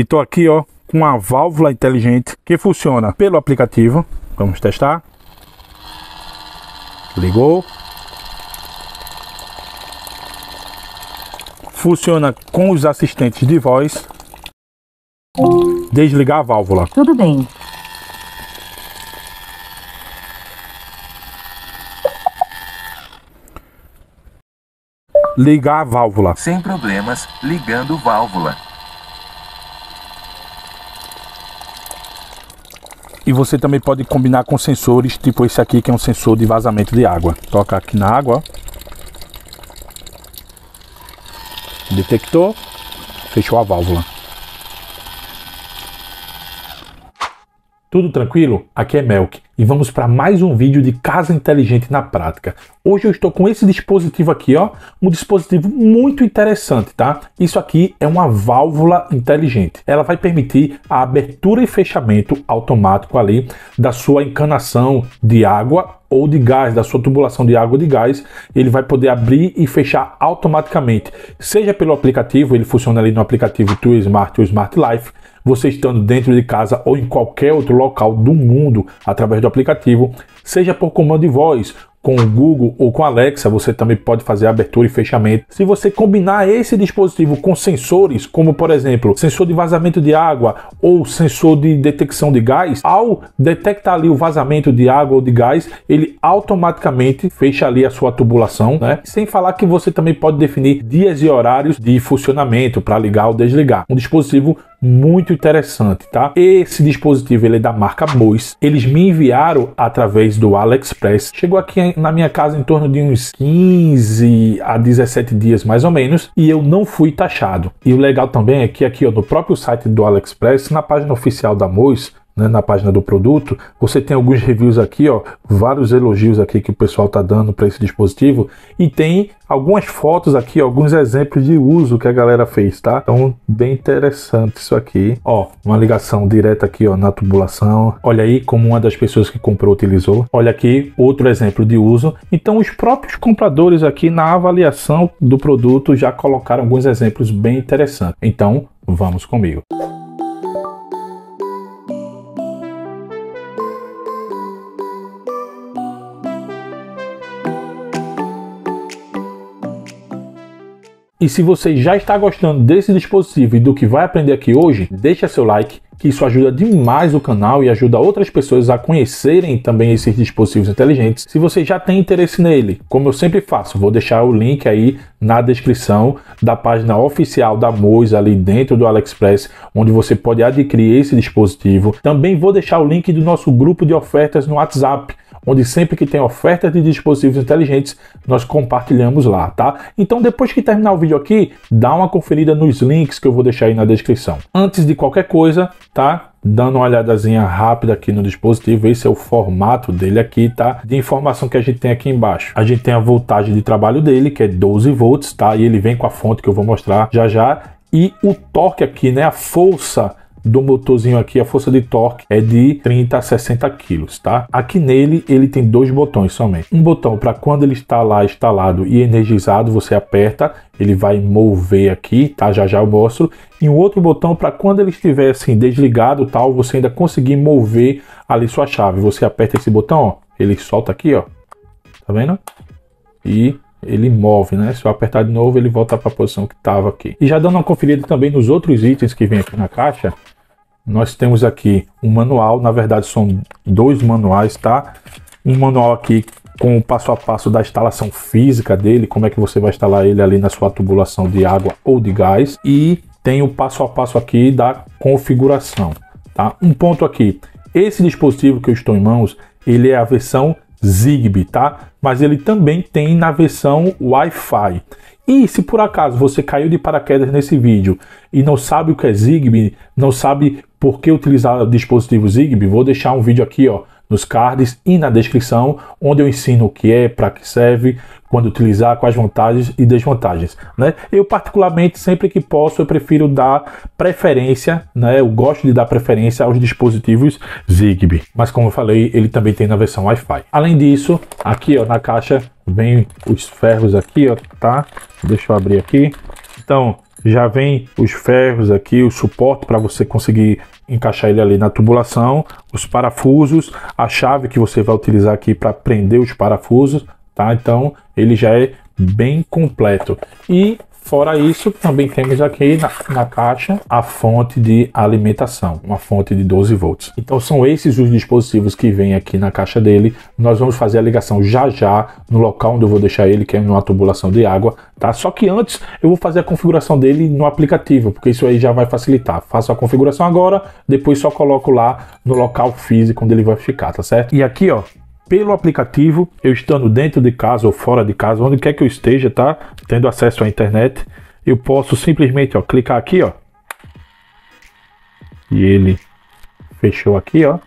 E tô aqui, ó, com uma válvula inteligente que funciona pelo aplicativo. Vamos testar. Ligou. Funciona com os assistentes de voz. Desligar a válvula. Tudo bem. Ligar a válvula. Sem problemas, ligando válvula. E você também pode combinar com sensores, tipo esse aqui que é um sensor de vazamento de água. Toca aqui na água, detectou, fechou a válvula. Tudo tranquilo? Aqui é Melk e vamos para mais um vídeo de casa inteligente na prática. Hoje eu estou com esse dispositivo aqui, ó, um dispositivo muito interessante, tá? Isso aqui é uma válvula inteligente. Ela vai permitir a abertura e fechamento automático ali da sua encanação de água ou de gás, da sua tubulação de água ou de gás, ele vai poder abrir e fechar automaticamente, seja pelo aplicativo, ele funciona ali no aplicativo Too Smart ou Smart Life, você estando dentro de casa ou em qualquer outro local do mundo através do aplicativo, seja por comando de voz, com o Google ou com a Alexa, você também pode fazer abertura e fechamento. Se você combinar esse dispositivo com sensores, como por exemplo, sensor de vazamento de água ou sensor de detecção de gás, ao detectar ali o vazamento de água ou de gás, ele automaticamente fecha ali a sua tubulação, né? Sem falar que você também pode definir dias e horários de funcionamento para ligar ou desligar. Um dispositivo muito interessante, tá? Esse dispositivo ele é da marca Mois. Eles me enviaram através do AliExpress. Chegou aqui na minha casa em torno de uns 15 a 17 dias mais ou menos e eu não fui taxado. E o legal também é que aqui ó, no próprio site do AliExpress, na página oficial da Mois, né, na página do produto. Você tem alguns reviews aqui, ó, vários elogios aqui que o pessoal está dando para esse dispositivo e tem algumas fotos aqui, alguns exemplos de uso que a galera fez, tá? Então, bem interessante isso aqui. Ó, uma ligação direta aqui, ó, na tubulação. Olha aí como uma das pessoas que comprou utilizou. Olha aqui outro exemplo de uso. Então, os próprios compradores aqui na avaliação do produto já colocaram alguns exemplos bem interessantes. Então, vamos comigo. E se você já está gostando desse dispositivo e do que vai aprender aqui hoje, deixa seu like, que isso ajuda demais o canal e ajuda outras pessoas a conhecerem também esses dispositivos inteligentes. Se você já tem interesse nele, como eu sempre faço, vou deixar o link aí na descrição da página oficial da Mois ali dentro do AliExpress, onde você pode adquirir esse dispositivo. Também vou deixar o link do nosso grupo de ofertas no WhatsApp onde sempre que tem oferta de dispositivos inteligentes, nós compartilhamos lá, tá? Então depois que terminar o vídeo aqui, dá uma conferida nos links que eu vou deixar aí na descrição. Antes de qualquer coisa, tá? Dando uma olhadazinha rápida aqui no dispositivo, esse é o formato dele aqui, tá? De informação que a gente tem aqui embaixo. A gente tem a voltagem de trabalho dele, que é 12 volts, tá? E ele vem com a fonte que eu vou mostrar já já. E o torque aqui, né? A força do motorzinho aqui, a força de torque é de 30 a 60 kg, tá? Aqui nele ele tem dois botões somente. Um botão para quando ele está lá instalado e energizado, você aperta, ele vai mover aqui, tá? Já já eu mostro. E um outro botão para quando ele estiver assim desligado, tal, você ainda conseguir mover ali sua chave. Você aperta esse botão, ó, ele solta aqui, ó. Tá vendo? E ele move, né? Se eu apertar de novo, ele volta para a posição que estava aqui. E já dando uma conferida também nos outros itens que vem aqui na caixa, nós temos aqui um manual, na verdade são dois manuais, tá? Um manual aqui com o passo a passo da instalação física dele, como é que você vai instalar ele ali na sua tubulação de água ou de gás e tem o passo a passo aqui da configuração, tá? Um ponto aqui, esse dispositivo que eu estou em mãos, ele é a versão Zigbee, tá? Mas ele também tem na versão Wi-Fi. E se por acaso você caiu de paraquedas nesse vídeo e não sabe o que é Zigbee, não sabe por que utilizar o dispositivo Zigbee, vou deixar um vídeo aqui ó, nos cards e na descrição, onde eu ensino o que é, para que serve, quando utilizar, quais vantagens e desvantagens. Né? Eu, particularmente, sempre que posso, eu prefiro dar preferência, né? eu gosto de dar preferência aos dispositivos Zigbee, mas como eu falei, ele também tem na versão Wi-Fi. Além disso, aqui ó, na caixa vem os ferros aqui, ó, tá? Deixa eu abrir aqui. Então, já vem os ferros aqui, o suporte para você conseguir encaixar ele ali na tubulação, os parafusos, a chave que você vai utilizar aqui para prender os parafusos, tá? Então ele já é bem completo. E Fora isso, também temos aqui na, na, caixa a fonte de alimentação, uma fonte de 12 volts. Então são esses os dispositivos que vem aqui na caixa dele. Nós vamos fazer a ligação já já no local onde eu vou deixar ele, que é numa tubulação de água, tá? Só que antes eu vou fazer a configuração dele no aplicativo, porque isso aí já vai facilitar. Faço a configuração agora, depois só coloco lá no local físico onde ele vai ficar, tá certo? E aqui, ó, pelo aplicativo, eu estando dentro de casa ou fora de casa, onde quer que eu esteja, tá? Tendo acesso à internet, eu posso simplesmente, ó, clicar aqui, ó. E ele fechou aqui, ó.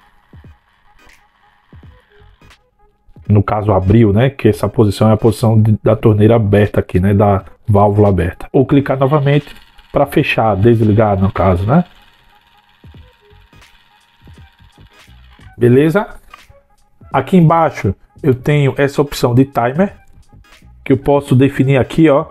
No caso, abriu, né? Que essa posição é a posição de, da torneira aberta aqui, né? Da válvula aberta. Ou clicar novamente para fechar, desligar, no caso, né? Beleza? Aqui embaixo eu tenho essa opção de timer, que eu posso definir aqui, ó,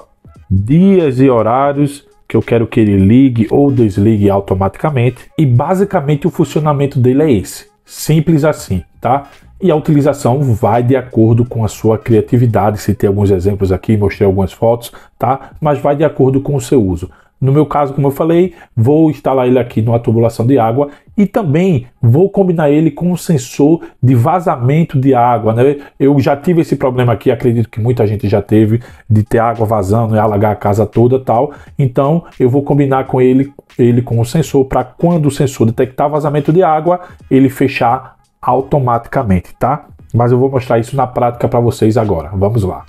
dias e horários que eu quero que ele ligue ou desligue automaticamente. E basicamente o funcionamento dele é esse, simples assim, tá? E a utilização vai de acordo com a sua criatividade. Citei alguns exemplos aqui, mostrei algumas fotos, tá? Mas vai de acordo com o seu uso. No meu caso, como eu falei, vou instalar ele aqui numa tubulação de água e também vou combinar ele com um sensor de vazamento de água. Né? Eu já tive esse problema aqui, acredito que muita gente já teve, de ter água vazando e alagar a casa toda tal. Então eu vou combinar com ele, ele com o sensor para quando o sensor detectar vazamento de água, ele fechar automaticamente, tá? Mas eu vou mostrar isso na prática para vocês agora. Vamos lá.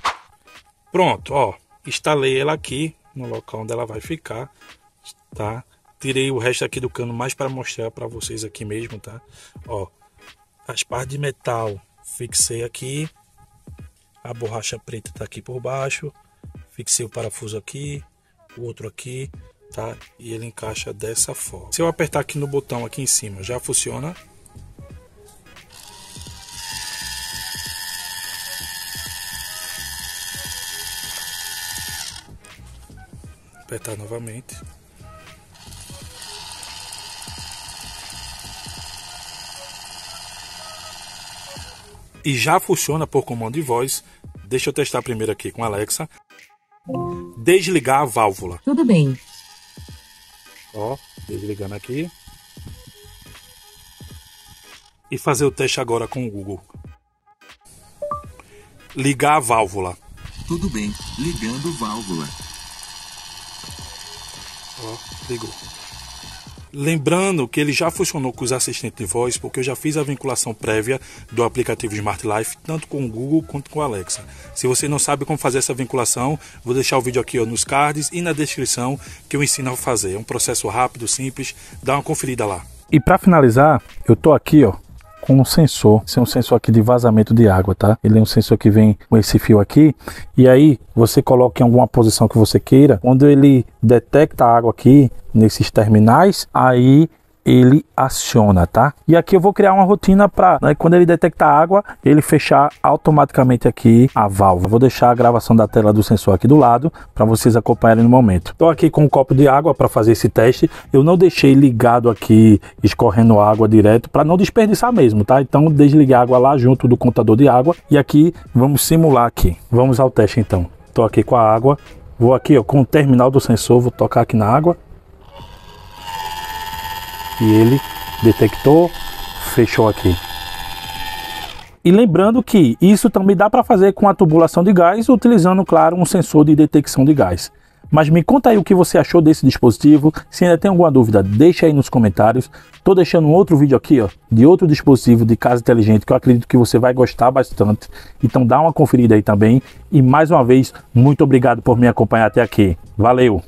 Pronto, ó, instalei ela aqui no local onde ela vai ficar, tá? Tirei o resto aqui do cano mais para mostrar para vocês aqui mesmo, tá? Ó, as partes de metal fixei aqui, a borracha preta tá aqui por baixo, fixei o parafuso aqui, o outro aqui, tá? E ele encaixa dessa forma. Se eu apertar aqui no botão aqui em cima, já funciona apertar novamente. E já funciona por comando de voz. Deixa eu testar primeiro aqui com a Alexa. Desligar a válvula. Tudo bem. Ó, desligando aqui. E fazer o teste agora com o Google. Ligar a válvula. Tudo bem, ligando válvula ligou. Lembrando que ele já funcionou com os assistentes de voz, porque eu já fiz a vinculação prévia do aplicativo Smart Life, tanto com o Google quanto com o Alexa. Se você não sabe como fazer essa vinculação, vou deixar o vídeo aqui ó, nos cards e na descrição que eu ensino a fazer. É um processo rápido, simples, dá uma conferida lá. E para finalizar, eu tô aqui ó, com um sensor. Esse é um sensor aqui de vazamento de água, tá? Ele é um sensor que vem com esse fio aqui. E aí você coloca em alguma posição que você queira. Quando ele detecta a água aqui nesses terminais, aí ele aciona, tá? E aqui eu vou criar uma rotina para né, quando ele detectar água, ele fechar automaticamente aqui a válvula. Vou deixar a gravação da tela do sensor aqui do lado para vocês acompanharem no momento. Estou aqui com um copo de água para fazer esse teste. Eu não deixei ligado aqui escorrendo água direto para não desperdiçar mesmo, tá? Então desliguei a água lá junto do contador de água e aqui vamos simular aqui. Vamos ao teste então. Estou aqui com a água. Vou aqui ó, com o terminal do sensor, vou tocar aqui na água que ele detectou, fechou aqui. E lembrando que isso também dá para fazer com a tubulação de gás, utilizando, claro, um sensor de detecção de gás. Mas me conta aí o que você achou desse dispositivo. Se ainda tem alguma dúvida, deixa aí nos comentários. Tô deixando um outro vídeo aqui, ó, de outro dispositivo de casa inteligente que eu acredito que você vai gostar bastante. Então dá uma conferida aí também. E mais uma vez, muito obrigado por me acompanhar até aqui. Valeu!